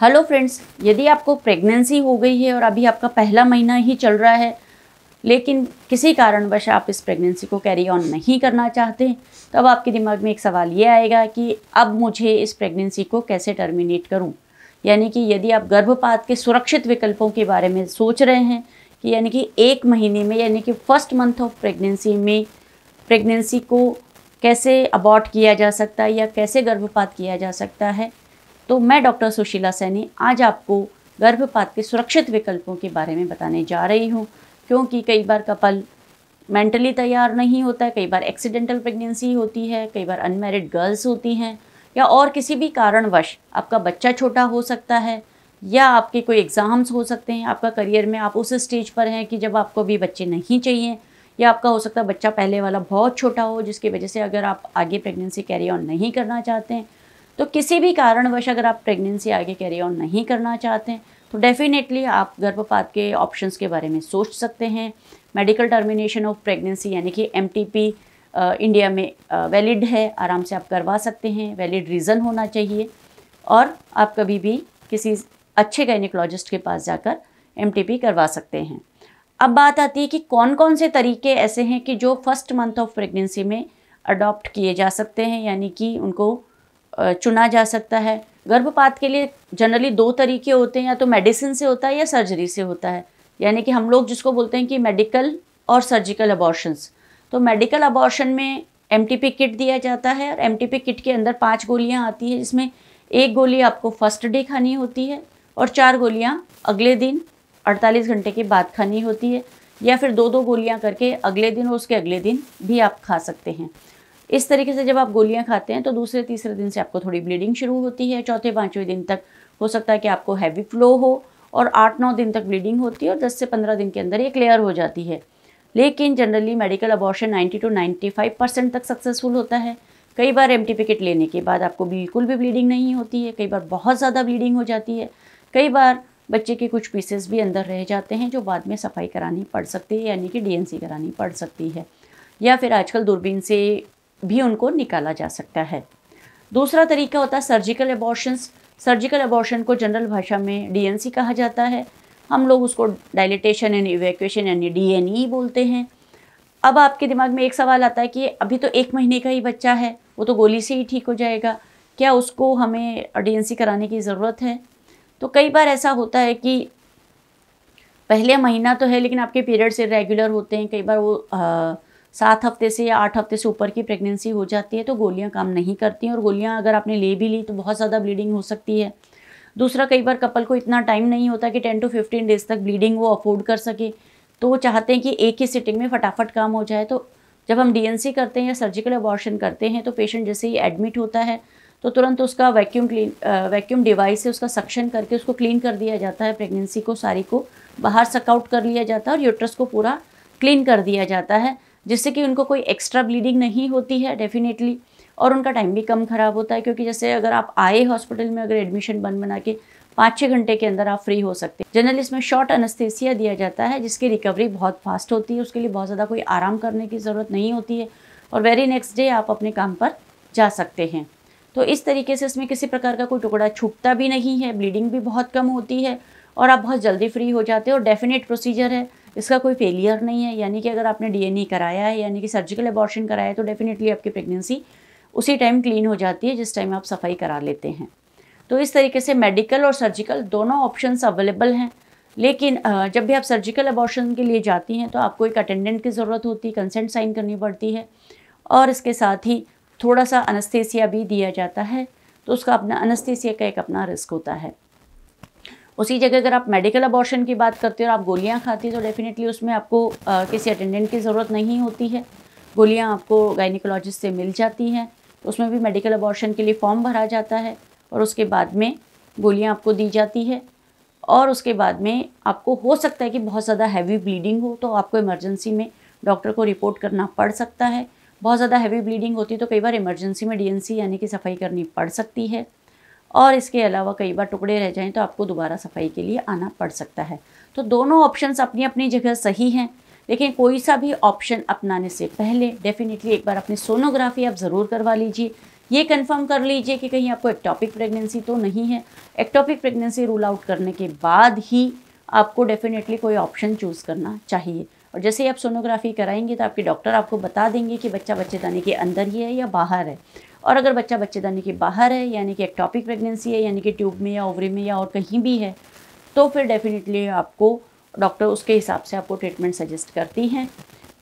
hello friends यदि आपको pregnancy हो गई है और अभी आपका पहला महीना ही चल रहा है लेकिन किसी कारणवश आप इस प्रेगनेंसी को कैरी ऑन नहीं करना चाहते तो अब आपके दिमाग में एक सवाल ये आएगा कि अब मुझे इस प्रेगनेंसी को कैसे टर्मिनेट करूं यानी कि यदि आप गर्भपात के सुरक्षित विकल्पों के बारे में सोच रहे हैं कि यानी कि एक महीने में यानी कि फर्स्ट मंथ ऑफ प्रेगनेंसी में प्रेगनेंसी को कैसे अबॉट किया जा सकता है या कैसे गर्भपात किया जा सकता है तो मैं डॉक्टर सुशीला सैनी आज आपको गर्भपात के सुरक्षित विकल्पों के बारे में बताने जा रही हूँ क्योंकि कई बार कपल मेंटली तैयार नहीं होता है कई बार एक्सीडेंटल प्रेगनेंसी होती है कई बार अनमेरिड गर्ल्स होती हैं या और किसी भी कारणवश आपका बच्चा छोटा हो सकता है या आपके कोई एग्ज़ाम्स हो सकते हैं आपका करियर में आप उस स्टेज पर हैं कि जब आपको भी बच्चे नहीं चाहिए या आपका हो सकता है बच्चा पहले वाला बहुत छोटा हो जिसकी वजह से अगर आप आगे प्रेगनेंसी कैरी ऑन नहीं करना चाहते हैं तो किसी भी कारणवश अगर आप प्रेगनेंसी आगे कैरी ऑन नहीं करना चाहते हैं तो डेफिनेटली आप गर्भपात के ऑप्शंस के बारे में सोच सकते हैं मेडिकल टर्मिनेशन ऑफ प्रेगनेंसी यानी कि एम इंडिया में वैलिड है आराम से आप करवा सकते हैं वैलिड रीज़न होना चाहिए और आप कभी भी किसी अच्छे गाइनिकोलॉजिस्ट के पास जाकर एम करवा सकते हैं अब बात आती है कि कौन कौन से तरीके ऐसे हैं कि जो फर्स्ट मंथ ऑफ प्रेगनेंसी में अडॉप्ट किए जा सकते हैं यानी कि उनको चुना जा सकता है गर्भपात के लिए जनरली दो तरीके होते हैं या तो मेडिसिन से होता है या सर्जरी से होता है यानी कि हम लोग जिसको बोलते हैं कि मेडिकल और सर्जिकल अबॉर्शंस तो मेडिकल अबॉर्शन में एम किट दिया जाता है और एम किट के अंदर पाँच गोलियाँ आती हैं जिसमें एक गोली आपको फर्स्ट डे खानी होती है और चार गोलियाँ अगले दिन 48 घंटे के बाद खानी होती है या फिर दो दो गोलियाँ करके अगले दिन और उसके अगले दिन भी आप खा सकते हैं इस तरीके से जब आप गोलियां खाते हैं तो दूसरे तीसरे दिन से आपको थोड़ी ब्लीडिंग शुरू होती है चौथे पाँचवें दिन तक हो सकता है कि आपको हैवी फ्लो हो और आठ नौ दिन तक ब्लीडिंग होती है और दस से पंद्रह दिन के अंदर ये क्लियर हो जाती है लेकिन generally medical abortion ninety to five percent तक सक्सेसफुल होता है कई बार एम किट लेने के बाद आपको बिल्कुल भी ब्लीडिंग नहीं होती है कई बार बहुत ज़्यादा ब्लीडिंग हो जाती है कई बार बच्चे के कुछ पीसेस भी अंदर रह जाते हैं जो बाद में सफाई करानी पड़ सकती है यानी कि डीएनसी करानी पड़ सकती है या फिर आजकल दूरबीन से भी उनको निकाला जा सकता है दूसरा तरीका होता है सर्जिकल एबॉर्शंस सर्जिकल एबॉर्शन को जनरल भाषा में डी कहा जाता है हम लोग उसको डायलिटेशन एंड इवेक्यूशन यानी ई e बोलते हैं अब आपके दिमाग में एक सवाल आता है कि अभी तो एक महीने का ही बच्चा है वो तो गोली से ही ठीक हो जाएगा क्या उसको हमें डी कराने की ज़रूरत है तो कई बार ऐसा होता है कि पहले महीना तो है लेकिन आपके पीरियड्स रेगुलर होते हैं कई बार वो सात हफ्ते से या आठ हफ्ते से ऊपर की प्रेगनेंसी हो जाती है तो गोलियाँ काम नहीं करती हैं और गोलियाँ अगर आपने ले भी ली तो बहुत ज़्यादा ब्लीडिंग हो सकती है दूसरा कई बार कपल को इतना टाइम नहीं होता कि टेन टू फिफ्टीन डेज तक ब्लीडिंग वो अफोर्ड कर सके तो वो चाहते हैं कि एक ही सिटिंग में फटाफट काम हो जाए तो जब हम डीएनसी करते हैं या सर्जिकल अबॉर्शन करते हैं तो पेशेंट जैसे ही एडमिट होता है तो तुरंत उसका वैक्यूम क्लीन वैक्यूम डिवाइस से उसका सक्शन करके उसको क्लीन कर दिया जाता है प्रेगनेंसी को सारी को बाहर सकआउट कर लिया जाता है और यूट्रस को पूरा क्लीन कर दिया जाता है जिससे कि उनको कोई एक्स्ट्रा ब्लीडिंग नहीं होती है डेफिनेटली और उनका टाइम भी कम ख़राब होता है क्योंकि जैसे अगर आप आए हॉस्पिटल में अगर एडमिशन बन बना के पाँच छः घंटे के अंदर आप फ्री हो सकते हैं जनरली इसमें शॉर्ट अनस्थेसिया दिया जाता है जिसकी रिकवरी बहुत फास्ट होती है उसके लिए बहुत ज़्यादा कोई आराम करने की ज़रूरत नहीं होती है और वेरी नेक्स्ट डे आप अपने काम पर जा सकते हैं तो इस तरीके से इसमें किसी प्रकार का कोई टुकड़ा छूटता भी नहीं है ब्लीडिंग भी बहुत कम होती है और आप बहुत जल्दी फ्री हो जाते हैं और डेफिनेट प्रोसीजर है इसका कोई फेलियर नहीं है यानी कि अगर आपने डी कराया है यानी कि सर्जिकल एबॉर्शन कराया है तो डेफिनेटली आपकी प्रेगनेंसी उसी टाइम क्लीन हो जाती है जिस टाइम आप सफाई करा लेते हैं तो इस तरीके से मेडिकल और सर्जिकल दोनों ऑप्शंस अवेलेबल हैं लेकिन जब भी आप सर्जिकल अबॉर्शन के लिए जाती हैं तो आपको एक अटेंडेंट की ज़रूरत होती है कंसेंट साइन करनी पड़ती है और इसके साथ ही थोड़ा सा अनस्थेसिया भी दिया जाता है तो उसका अपना अनस्थेसिया का एक अपना रिस्क होता है उसी जगह अगर आप मेडिकल अबॉर्शन की बात करते हो और आप गोलियाँ खाती है तो डेफिनेटली उसमें आपको आ, किसी अटेंडेंट की ज़रूरत नहीं होती है गोलियाँ आपको गाइनिकोलॉजिस्ट से मिल जाती हैं तो उसमें भी मेडिकल अबॉर्शन के लिए फॉर्म भरा जाता है और उसके बाद में गोलियाँ आपको दी जाती है और उसके बाद में आपको हो सकता है कि बहुत ज़्यादा हैवी ब्लीडिंग हो तो आपको इमरजेंसी में डॉक्टर को रिपोर्ट करना पड़ सकता है बहुत ज़्यादा हैवी ब्लीडिंग होती है तो कई बार इमरजेंसी में डीएनसी यानी कि सफाई करनी पड़ सकती है और इसके अलावा कई बार टुकड़े रह जाएँ तो आपको दोबारा सफाई के लिए आना पड़ सकता है तो दोनों ऑप्शंस अपनी अपनी जगह सही हैं लेकिन कोई सा भी ऑप्शन अपनाने से पहले डेफिनेटली एक बार अपनी सोनोग्राफी आप ज़रूर करवा लीजिए ये कंफर्म कर लीजिए कि कहीं आपको एक्टॉपिक प्रेगनेंसी तो नहीं है एक्टॉपिक प्रेगनेंसी रूल आउट करने के बाद ही आपको डेफिनेटली कोई ऑप्शन चूज़ करना चाहिए और जैसे ही आप सोनोग्राफी कराएंगे तो आपके डॉक्टर आपको बता देंगे कि बच्चा बच्चेदानी के अंदर ही है या बाहर है और अगर बच्चा बच्चेदानी के बाहर है यानी कि एक्टॉपिक प्रेगनेंसी है यानी कि ट्यूब में या ओवरी में या और कहीं भी है तो फिर डेफिनेटली आपको डॉक्टर उसके हिसाब से आपको ट्रीटमेंट सजेस्ट करती हैं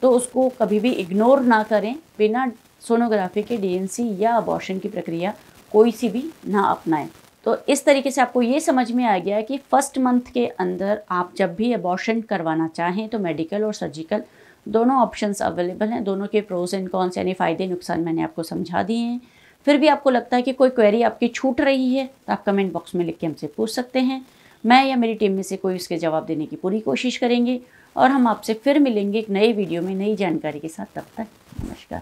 तो उसको कभी भी इग्नोर ना करें बिना सोनोग्राफी के डीएनसी या अबॉर्शन की प्रक्रिया कोई सी भी ना अपनाएं तो इस तरीके से आपको ये समझ में आ गया कि फ़र्स्ट मंथ के अंदर आप जब भी अबॉर्शन करवाना चाहें तो मेडिकल और सर्जिकल दोनों ऑप्शंस अवेलेबल हैं दोनों के प्रोज एंड कॉन्स यानी फ़ायदे नुकसान मैंने आपको समझा दिए हैं फिर भी आपको लगता है कि कोई क्वेरी आपकी छूट रही है तो आप कमेंट बॉक्स में लिख के हमसे पूछ सकते हैं मैं या मेरी टीम में से कोई उसके जवाब देने की पूरी कोशिश करेंगे और हम आपसे फिर मिलेंगे एक नए वीडियो में नई जानकारी के साथ तब तक नमस्कार